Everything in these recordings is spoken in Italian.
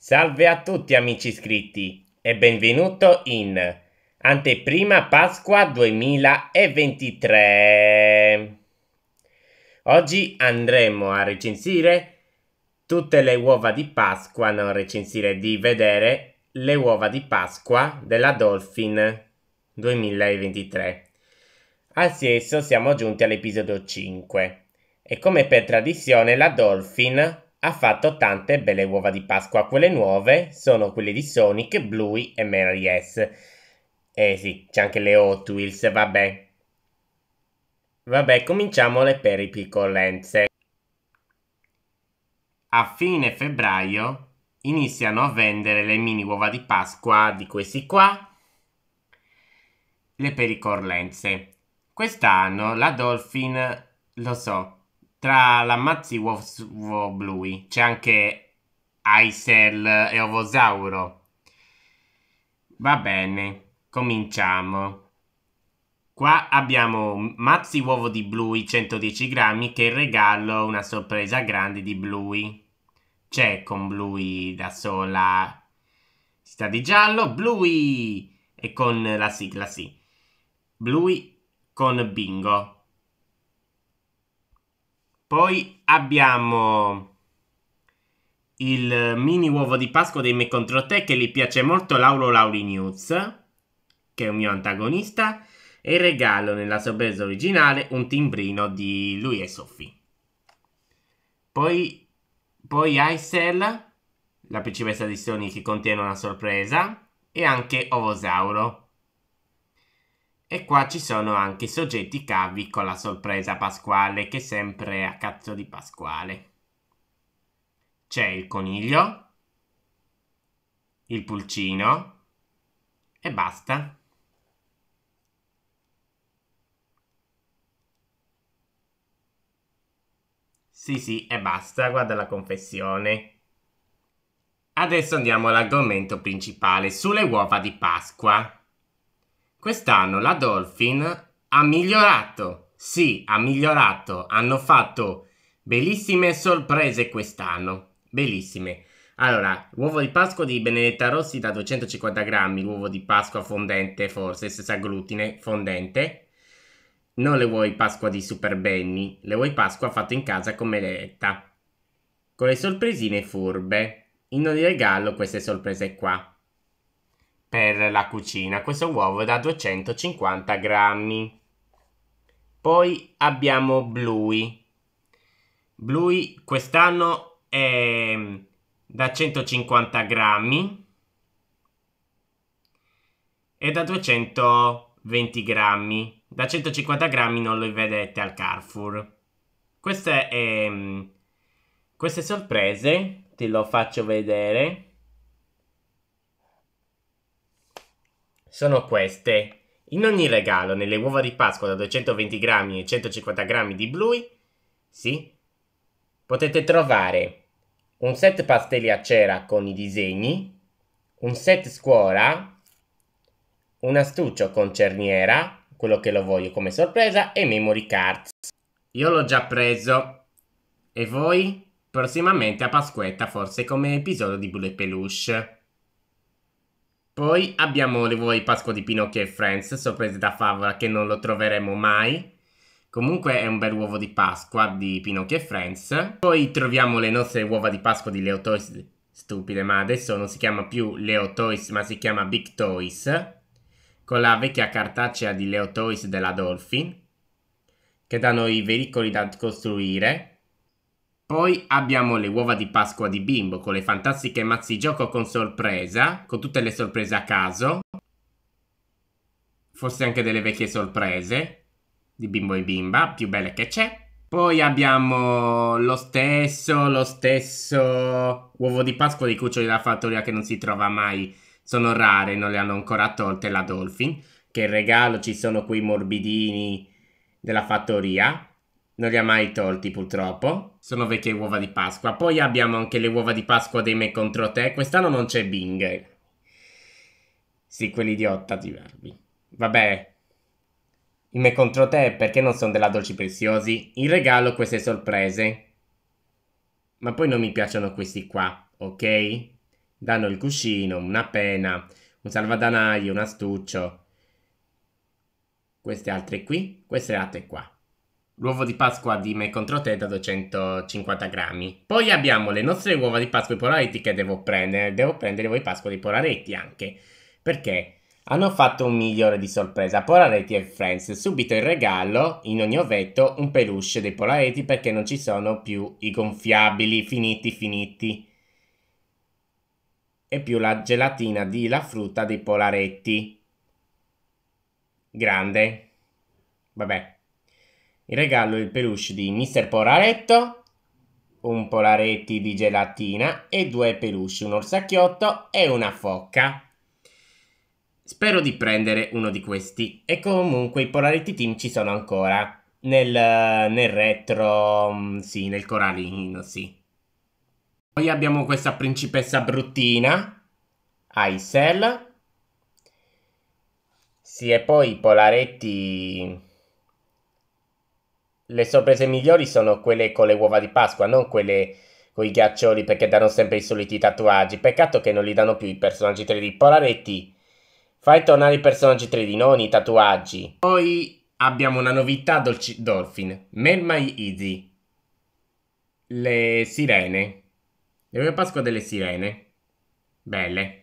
Salve a tutti amici iscritti e benvenuto in Anteprima Pasqua 2023. Oggi andremo a recensire tutte le uova di Pasqua, non recensire, di vedere le uova di Pasqua della Dolphin 2023. Adesso siamo giunti all'episodio 5 e come per tradizione la Dolphin ha fatto tante belle uova di Pasqua. Quelle nuove sono quelle di Sonic, Bluey e Mary S. Eh sì, c'è anche le Hot Wheels, vabbè. Vabbè, cominciamo le peripicolenze. A fine febbraio iniziano a vendere le mini uova di Pasqua di questi qua, le pericorlenze. Quest'anno la Dolphin, lo so, tra l'ammazzi Wolfswo Bluey c'è anche Aisel e Ovosauro. Va bene, cominciamo. Qua abbiamo mazzi uovo di Bluey 110 grammi che regalo una sorpresa grande di Bluey. C'è con Bluey da sola si sta di giallo, Bluey e con la sigla sì. Bluey con bingo. Poi abbiamo il mini uovo di Pasqua dei Me contro te che gli piace molto Lauro Lauri News, che è un mio antagonista, e regalo nella sorpresa originale un timbrino di lui e Sophie. Poi, poi Aisel, la principessa di Sony che contiene una sorpresa, e anche Ovosauro. E qua ci sono anche i soggetti cavi con la sorpresa pasquale che sempre è a cazzo di pasquale. C'è il coniglio, il pulcino e basta. Sì, sì, e basta, guarda la confessione. Adesso andiamo all'argomento principale, sulle uova di Pasqua. Quest'anno la Dolphin ha migliorato, sì, ha migliorato, hanno fatto bellissime sorprese quest'anno, bellissime. Allora, uovo di Pasqua di Benedetta Rossi da 250 grammi, uovo di Pasqua fondente forse, senza glutine, fondente. Non le uova di Pasqua di Super Benny, le uova di Pasqua fatte in casa con Benedetta. Con le sorpresine furbe. In ogni regalo queste sorprese qua per la cucina. Questo uovo da 250 grammi. Poi abbiamo Bluey. Bluey quest'anno è mm, da 150 grammi e da 220 grammi. Da 150 grammi non lo vedete al Carrefour. Queste, eh, queste sorprese te lo faccio vedere. sono queste. In ogni regalo, nelle uova di Pasqua da 220 grammi e 150 grammi di blui, sì, potete trovare un set pastelli a cera con i disegni, un set scuola, un astuccio con cerniera, quello che lo voglio come sorpresa, e memory cards. Io l'ho già preso. E voi? Prossimamente a Pasquetta, forse come episodio di Bullet Peluche. Poi abbiamo Le vuoi Pasqua di Pinocchio e Friends, sorprese da favola che non lo troveremo mai. Comunque è un bel uovo di Pasqua di Pinocchio e Friends. Poi troviamo le nostre uova di Pasqua di Leo Toys. Stupide, ma adesso non si chiama più Leo Toys, ma si chiama Big Toys. Con la vecchia cartacea di Leo Toys della Dolphin. Che danno i veicoli da costruire. Poi abbiamo le uova di Pasqua di Bimbo con le fantastiche mazzi gioco con sorpresa, con tutte le sorprese a caso, forse anche delle vecchie sorprese di Bimbo e Bimba, più belle che c'è. Poi abbiamo lo stesso, lo stesso uovo di Pasqua di Cuccioli della Fattoria che non si trova mai, sono rare, non le hanno ancora tolte la Dolphin, che regalo ci sono quei morbidini della Fattoria, non li ha mai tolti purtroppo. Sono vecchie uova di Pasqua. Poi abbiamo anche le uova di Pasqua dei me contro te. Quest'anno non c'è Bing. Sì, quell'idiota di verbi. Vabbè. I me contro te perché non sono della Dolci Preziosi. In regalo queste sorprese. Ma poi non mi piacciono questi qua, ok? Danno il cuscino, una pena, un salvadanaio, un astuccio. Queste altre qui, queste altre qua l'uovo di Pasqua di me contro te da 250 grammi. Poi abbiamo le nostre uova di Pasqua di Polaretti che devo prendere. Devo prendere le uova di Pasqua di Polaretti anche. Perché? Hanno fatto un migliore di sorpresa. Polaretti e Friends. Subito il regalo, in ogni ovetto, un peluche dei Polaretti perché non ci sono più i gonfiabili. Finiti, finiti. E più la gelatina di la frutta dei Polaretti. Grande. Vabbè, in regalo il peluche di Mr. Polaretto, un polaretti di gelatina e due peluche, un orsacchiotto e una focca. Spero di prendere uno di questi. E comunque i polaretti team ci sono ancora. Nel, nel retro, mm, sì, nel coralino, sì. Poi abbiamo questa principessa bruttina, Aisel. Sì, e poi i polaretti le sorprese migliori sono quelle con le uova di Pasqua, non quelle con i ghiaccioli perché danno sempre i soliti tatuaggi. Peccato che non li danno più i personaggi 3D. Polaretti, fai tornare i personaggi 3D, non i tatuaggi. Poi abbiamo una novità Dolci- Dolphin, Melmai Easy, le sirene, le uova di Pasqua delle sirene, belle.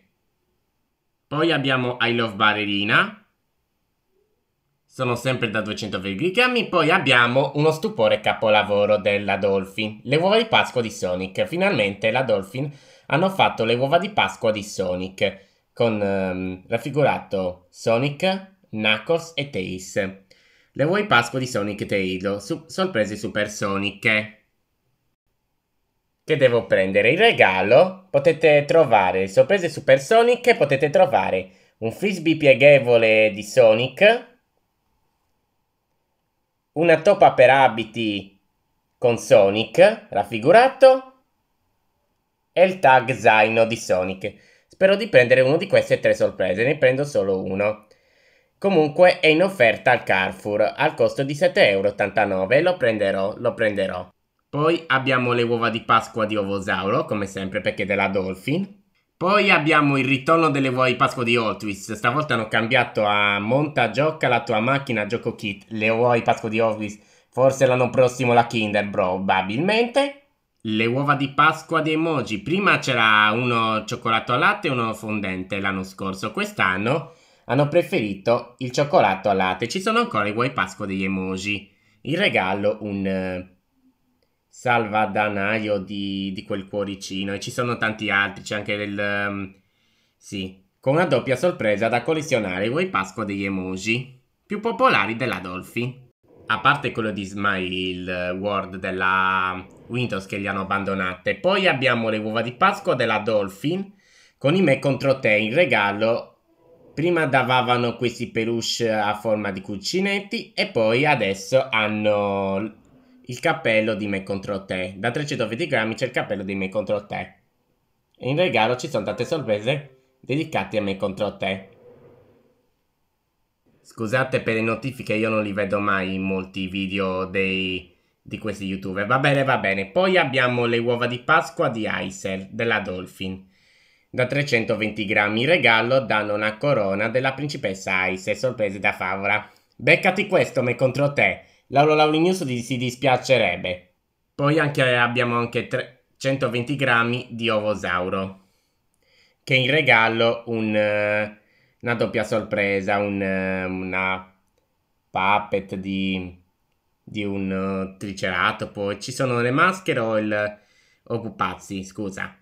Poi abbiamo I Love Ballerina sono sempre da 220 grammi, poi abbiamo uno stupore capolavoro della Dolphin, le uova di Pasqua di Sonic. Finalmente la Dolphin hanno fatto le uova di Pasqua di Sonic, con ehm, raffigurato Sonic, Knuckles e Tails. Le uova di Pasqua di Sonic e Tails, su- sorprese supersoniche. Che devo prendere? Il regalo? Potete trovare, sorprese supersoniche, potete trovare un frisbee pieghevole di Sonic una toppa per abiti con Sonic raffigurato e il tag zaino di Sonic. Spero di prendere uno di queste tre sorprese, ne prendo solo uno. Comunque è in offerta al Carrefour al costo di 7,89€, lo prenderò, lo prenderò. Poi abbiamo le uova di Pasqua di Ovosauro, come sempre perché della Dolphin. Poi abbiamo il ritorno delle vuoi Pasqua di Hot Wheels. Stavolta hanno cambiato a monta gioca la tua macchina gioco kit. Le vuoi Pasqua di Hot Wheels. Forse l'anno prossimo la Kinder probabilmente. Le uova di Pasqua di emoji. Prima c'era uno cioccolato al latte e uno fondente l'anno scorso. Quest'anno hanno preferito il cioccolato al latte. Ci sono ancora i vuoi Pasqua degli emoji. Il regalo un eh, salvadanaio di, di quel cuoricino e ci sono tanti altri, c'è anche il... Um, ehm, sì, con una doppia sorpresa da collezionare vuoi Pasqua degli emoji, più popolari della Dolphin. A parte quello di Smile World della Windows che li hanno abbandonate. Poi abbiamo le uova di Pasqua della Dolphin con i me contro te in regalo prima davavano questi peluche a forma di cuscinetti e poi adesso hanno il cappello di me contro te. Da 320 grammi c'è il cappello di me contro te. E in regalo ci sono tante sorprese dedicate a me contro te. Scusate per le notifiche, io non li vedo mai in molti video dei, di questi youtuber. Va bene, va bene. Poi abbiamo le uova di Pasqua di Icer, della Dolphin. Da 320 grammi in regalo danno una corona della principessa Ice, sorprese da favola. Beccati questo me contro te. Lauro Laurinius si dispiacerebbe. Poi anche, abbiamo anche 320 grammi di ovosauro, che in regalo un, eh, una doppia sorpresa, un, eh, una puppet di, di un eh, triceratopo. Ci sono le maschere o il... o pupazzi, scusa.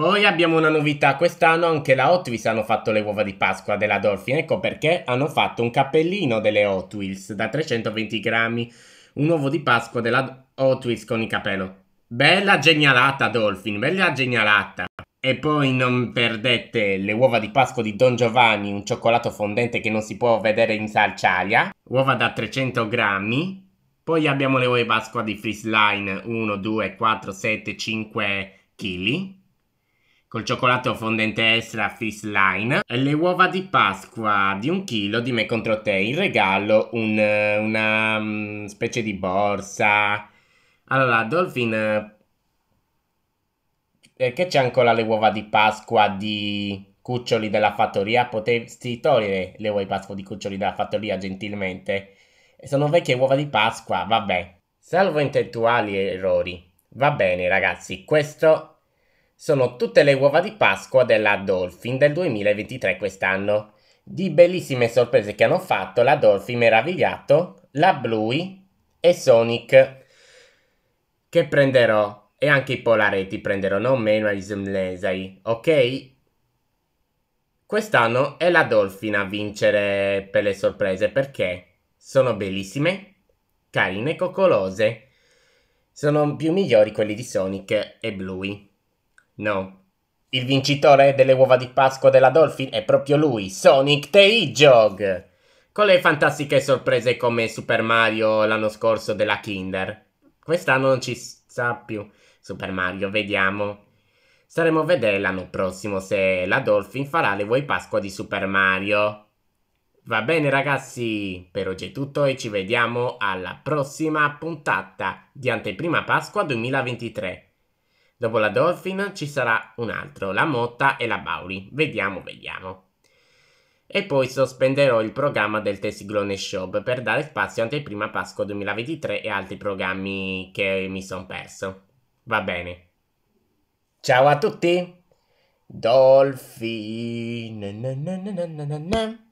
Poi abbiamo una novità, quest'anno anche la Hot Wheels hanno fatto le uova di Pasqua della Dolphin, ecco perché hanno fatto un cappellino delle Hot Wheels da 320 grammi, un uovo di Pasqua della Hot Wheels con il capello. Bella genialata Dolphin, bella genialata. E poi non perdete le uova di Pasqua di Don Giovanni, un cioccolato fondente che non si può vedere in salciaia, uova da 300 grammi. Poi abbiamo le uova di Pasqua di Freeze Line 1, 2, 4, 7, 5 kg col cioccolato fondente extra Fish Line e le uova di Pasqua di un chilo di me contro te in regalo un, eh, una um, specie di borsa allora Dolphin perché eh, eh, c'è ancora le uova di Pasqua di cuccioli della fattoria potresti togliere le uova di Pasqua di cuccioli della fattoria gentilmente sono vecchie uova di Pasqua vabbè salvo intellettuali errori va bene ragazzi questo sono tutte le uova di Pasqua della Dolphin del 2023 quest'anno. Di bellissime sorprese che hanno fatto la Dolphin Meravigliato, la Bluey e Sonic che prenderò e anche i polaretti prenderò, non meno a Isemlesai, ok? Quest'anno è la Dolphin a vincere per le sorprese perché sono bellissime, carine e coccolose. Sono più migliori quelli di Sonic e Bluey. No. Il vincitore delle uova di Pasqua della Dolphin è proprio lui, Sonic the Hedgehog! Con le fantastiche sorprese come Super Mario l'anno scorso della Kinder. Quest'anno non ci sa più Super Mario, vediamo. Saremo a vedere l'anno prossimo se la Dolphin farà le uova di Pasqua di Super Mario. Va bene ragazzi, per oggi è tutto e ci vediamo alla prossima puntata di Anteprima Pasqua 2023. Dopo la Dolphin ci sarà un altro, la Motta e la Bauli. Vediamo, vediamo. E poi sospenderò il programma del Tesiglone Shop per dare spazio anteprima Pasqua 2023 e altri programmi che mi sono perso. Va bene. Ciao a tutti! Dolphin. Na na na